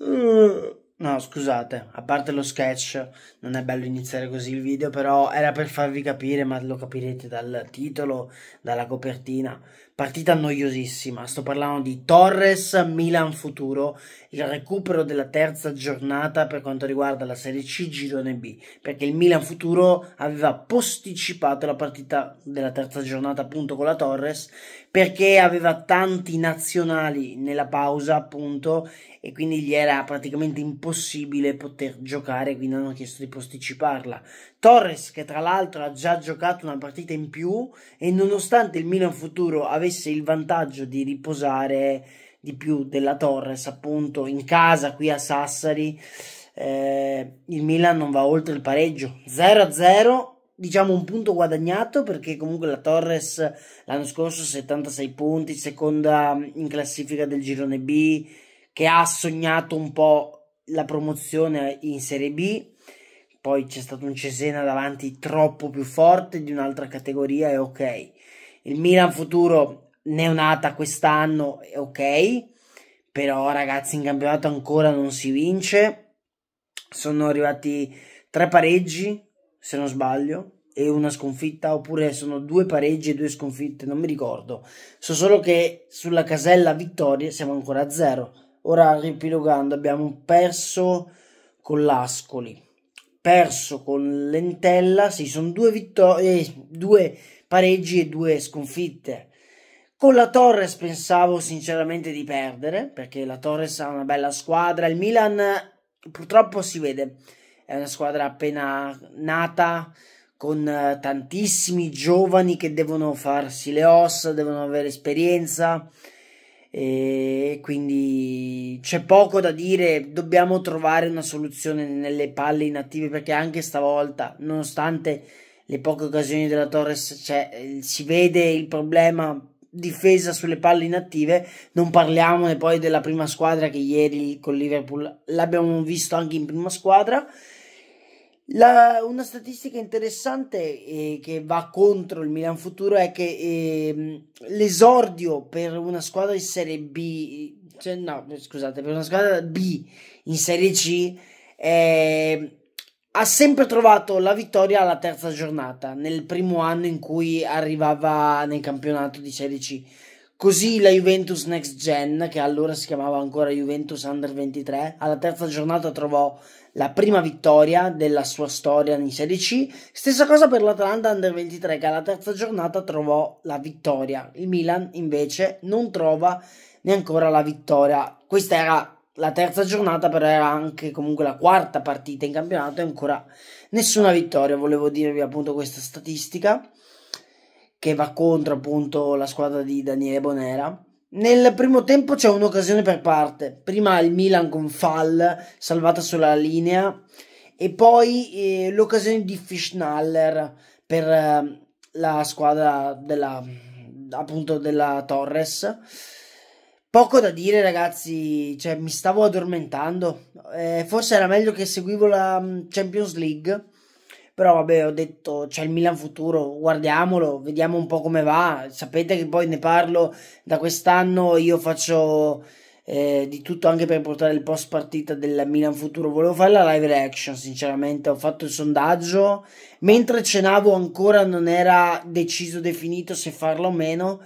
Eh, no, scusate, a parte lo sketch, non è bello iniziare così il video, però era per farvi capire, ma lo capirete dal titolo, dalla copertina, partita noiosissima. Sto parlando di Torres Milan Futuro, il recupero della terza giornata per quanto riguarda la Serie C Girone B, perché il Milan Futuro aveva posticipato la partita della terza giornata appunto con la Torres perché aveva tanti nazionali nella pausa appunto e quindi gli era praticamente impossibile poter giocare, quindi hanno chiesto di posticiparla. Torres che tra l'altro ha già giocato una partita in più e nonostante il Milan Futuro avesse avesse il vantaggio di riposare di più della Torres, appunto in casa qui a Sassari, eh, il Milan non va oltre il pareggio 0-0. Diciamo un punto guadagnato perché comunque la Torres l'anno scorso 76 punti, seconda in classifica del girone B, che ha sognato un po' la promozione in Serie B. Poi c'è stato un Cesena davanti troppo più forte di un'altra categoria e ok il Milan futuro neonata quest'anno, ok, però ragazzi in campionato ancora non si vince, sono arrivati tre pareggi, se non sbaglio, e una sconfitta, oppure sono due pareggi e due sconfitte, non mi ricordo. So solo che sulla casella vittorie siamo ancora a zero. Ora ripilogando, abbiamo perso con l'Ascoli, perso con l'Entella, sì, sono due vittorie, due pareggi e due sconfitte. Con la Torres pensavo sinceramente di perdere, perché la Torres ha una bella squadra. Il Milan purtroppo si vede, è una squadra appena nata, con eh, tantissimi giovani che devono farsi le ossa, devono avere esperienza. E quindi c'è poco da dire, dobbiamo trovare una soluzione nelle palle inattive perché anche stavolta, nonostante le poche occasioni della Torres cioè, eh, si vede il problema difesa sulle palle inattive, non parliamone poi della prima squadra che ieri con Liverpool l'abbiamo visto anche in prima squadra. La, una statistica interessante eh, che va contro il Milan futuro è che eh, l'esordio per una squadra di Serie B, cioè no, scusate, per una squadra B in Serie C eh, ha sempre trovato la vittoria alla terza giornata, nel primo anno in cui arrivava nel campionato di Serie C. Così la Juventus Next Gen, che allora si chiamava ancora Juventus Under 23, alla terza giornata trovò la prima vittoria della sua storia in Serie C. Stessa cosa per l'Atalanta Under 23, che alla terza giornata trovò la vittoria. Il Milan invece non trova neanche la vittoria. Questa era la terza giornata, però era anche comunque la quarta partita in campionato e ancora nessuna vittoria. Volevo dirvi appunto questa statistica che va contro appunto la squadra di Daniele Bonera. Nel primo tempo c'è un'occasione per parte, prima il Milan con Fall salvata sulla linea e poi eh, l'occasione di Fischnaller per eh, la squadra della, appunto della Torres Poco da dire, ragazzi. Cioè, mi stavo addormentando. Eh, forse era meglio che seguivo la mm, Champions League. Però, vabbè, ho detto c'è il Milan futuro, guardiamolo, vediamo un po' come va. Sapete che poi ne parlo da quest'anno. Io faccio eh, di tutto anche per portare il post partita del Milan futuro. Volevo fare la live reaction, sinceramente. Ho fatto il sondaggio. Mentre cenavo, ancora non era deciso, definito se farlo o meno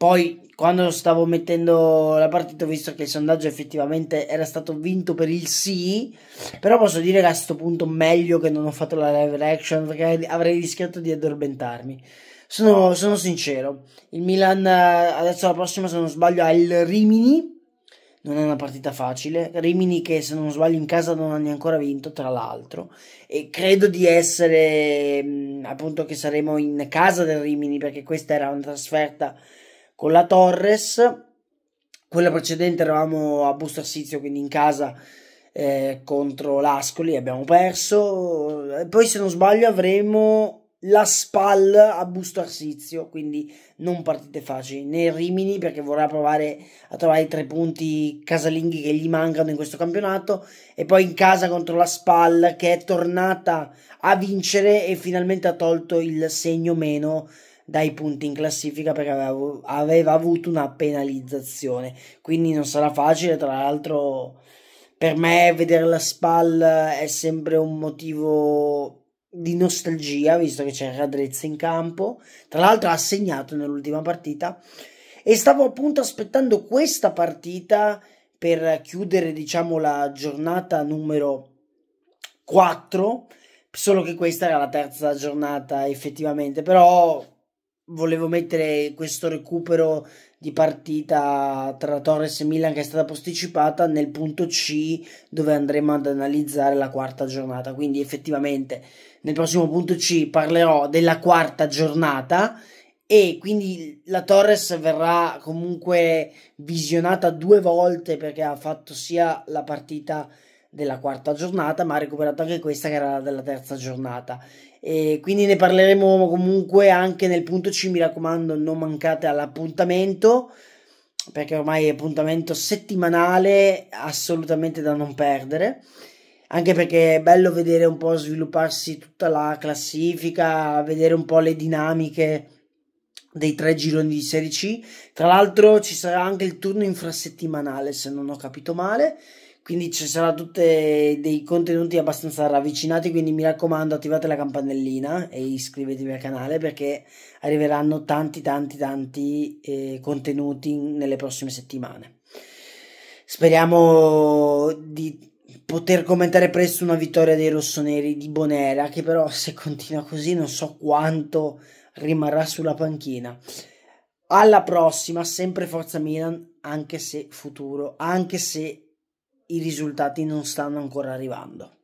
poi, quando stavo mettendo la partita, ho visto che il sondaggio effettivamente era stato vinto per il sì. Però posso dire che a questo punto meglio che non ho fatto la live reaction perché avrei rischiato di addormentarmi. Sono, sono sincero. Il Milan, adesso la prossima, se non sbaglio, ha il Rimini. Non è una partita facile. Rimini, che se non sbaglio in casa non hanno ancora vinto, tra l'altro. E credo di essere appunto che saremo in casa del Rimini perché questa era una trasferta con la Torres, quella precedente eravamo a Busto Assizio, quindi in casa eh, contro l'Ascoli, abbiamo perso, poi se non sbaglio avremo la SPAL a Busto Arsizio, quindi non partite facili, né Rimini perché vorrà provare a trovare i tre punti casalinghi che gli mancano in questo campionato e poi in casa contro la SPAL che è tornata a vincere e finalmente ha tolto il segno meno dai punti in classifica perché aveva, aveva avuto una penalizzazione, quindi non sarà facile, tra l'altro per me vedere la SPAL è sempre un motivo di nostalgia, visto che c'è Radrezza in campo, tra l'altro ha segnato nell'ultima partita e stavo appunto aspettando questa partita per chiudere diciamo la giornata numero 4 solo che questa era la terza giornata effettivamente però volevo mettere questo recupero di partita tra Torres e Milan che è stata posticipata nel punto C dove andremo ad analizzare la quarta giornata. Quindi effettivamente nel prossimo punto C parlerò della quarta giornata e quindi la Torres verrà comunque visionata due volte perché ha fatto sia la partita della quarta giornata, ma ha recuperato anche questa che era della terza giornata. E quindi ne parleremo comunque anche nel punto C. Mi raccomando, non mancate all'appuntamento perché ormai è appuntamento settimanale assolutamente da non perdere. Anche perché è bello vedere un po' svilupparsi tutta la classifica, vedere un po' le dinamiche dei tre gironi di Serie C. Tra l'altro ci sarà anche il turno infrasettimanale, se non ho capito male quindi ci saranno tutti dei contenuti abbastanza ravvicinati quindi mi raccomando attivate la campanellina e iscrivetevi al canale perché arriveranno tanti tanti tanti eh, contenuti nelle prossime settimane speriamo di poter commentare presto una vittoria dei rossoneri di Bonera che però se continua così non so quanto rimarrà sulla panchina alla prossima sempre Forza Milan anche se futuro anche se i risultati non stanno ancora arrivando.